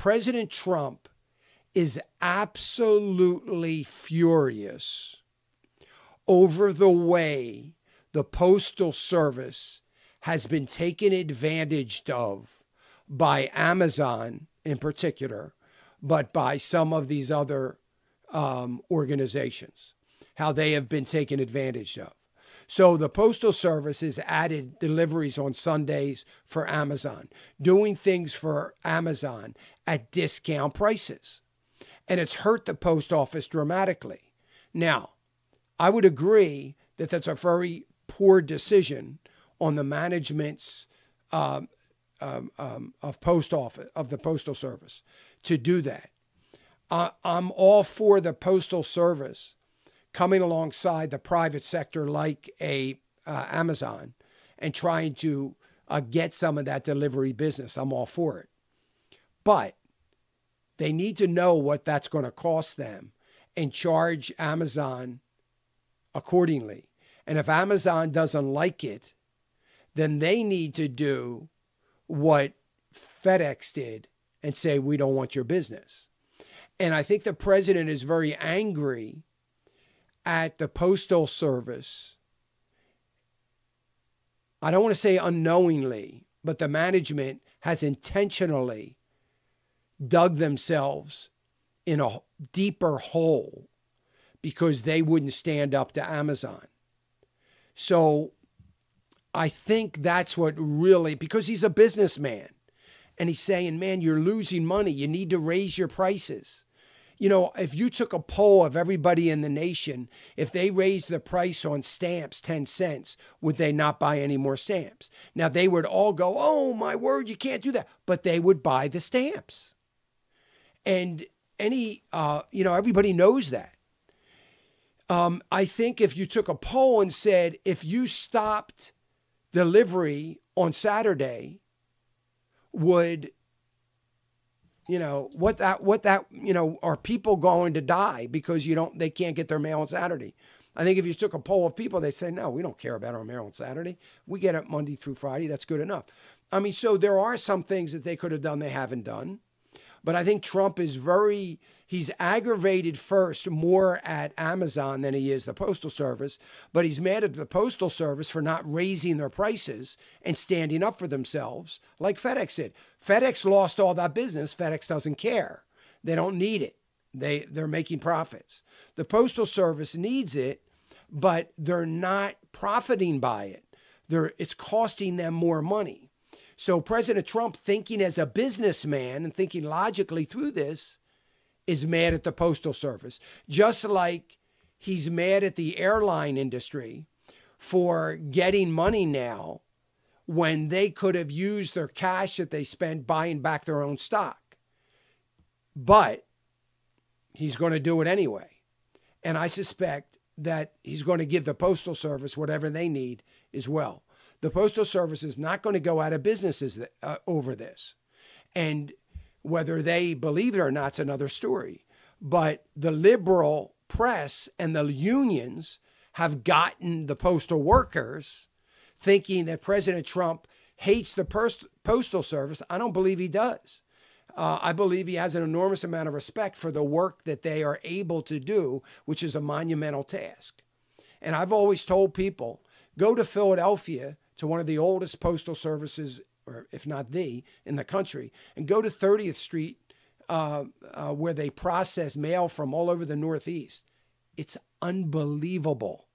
President Trump is absolutely furious over the way the Postal Service has been taken advantage of by Amazon in particular, but by some of these other um, organizations, how they have been taken advantage of. So the Postal Service has added deliveries on Sundays for Amazon, doing things for Amazon at discount prices. And it's hurt the post office dramatically. Now, I would agree that that's a very poor decision on the management's um, um, um of post office of the postal service to do that. Uh, I'm all for the postal service coming alongside the private sector like a uh, Amazon and trying to uh, get some of that delivery business. I'm all for it. But they need to know what that's going to cost them and charge Amazon accordingly. And if Amazon doesn't like it, then they need to do what FedEx did and say, we don't want your business. And I think the president is very angry at the Postal Service, I don't want to say unknowingly, but the management has intentionally dug themselves in a deeper hole because they wouldn't stand up to Amazon. So I think that's what really, because he's a businessman and he's saying, man, you're losing money. You need to raise your prices you know, if you took a poll of everybody in the nation, if they raised the price on stamps 10 cents, would they not buy any more stamps? Now, they would all go, oh my word, you can't do that. But they would buy the stamps. And any, uh, you know, everybody knows that. Um, I think if you took a poll and said, if you stopped delivery on Saturday, would you know what that what that you know are people going to die because you don't they can't get their mail on Saturday. I think if you took a poll of people, they say no, we don't care about our mail on Saturday. We get it Monday through Friday. That's good enough. I mean, so there are some things that they could have done they haven't done. But I think Trump is very, he's aggravated first more at Amazon than he is the Postal Service, but he's mad at the Postal Service for not raising their prices and standing up for themselves like FedEx did. FedEx lost all that business. FedEx doesn't care. They don't need it. They they're making profits. The Postal Service needs it, but they're not profiting by it. They're, it's costing them more money. So President Trump, thinking as a businessman and thinking logically through this, is mad at the Postal Service, just like he's mad at the airline industry for getting money now when they could have used their cash that they spent buying back their own stock. But he's going to do it anyway. And I suspect that he's going to give the Postal Service whatever they need as well. The Postal Service is not going to go out of businesses that, uh, over this. And whether they believe it or not is another story. But the liberal press and the unions have gotten the postal workers thinking that President Trump hates the Postal Service. I don't believe he does. Uh, I believe he has an enormous amount of respect for the work that they are able to do, which is a monumental task. And I've always told people go to Philadelphia to one of the oldest postal services, or if not the, in the country, and go to 30th Street uh, uh, where they process mail from all over the Northeast. It's unbelievable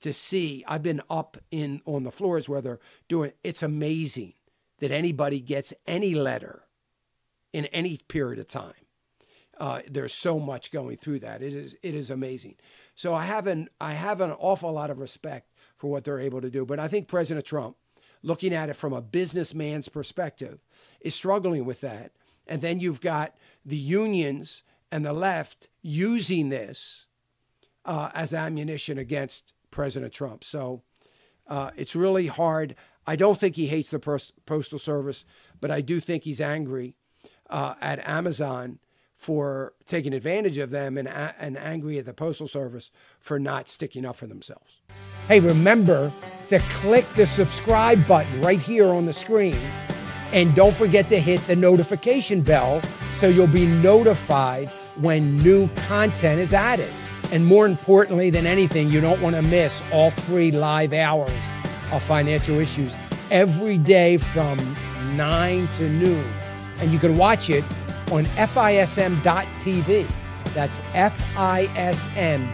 to see. I've been up in on the floors where they're doing. It's amazing that anybody gets any letter in any period of time. Uh, there's so much going through that. It is it is amazing. So I have an I have an awful lot of respect for what they're able to do. But I think President Trump, looking at it from a businessman's perspective, is struggling with that. And then you've got the unions and the left using this uh, as ammunition against President Trump. So uh, it's really hard. I don't think he hates the Postal Service, but I do think he's angry uh, at Amazon for taking advantage of them and, and angry at the Postal Service for not sticking up for themselves. Hey, remember to click the subscribe button right here on the screen. And don't forget to hit the notification bell so you'll be notified when new content is added. And more importantly than anything, you don't want to miss all three live hours of financial issues every day from 9 to noon. And you can watch it on FISM.tv. That's FISM.tv.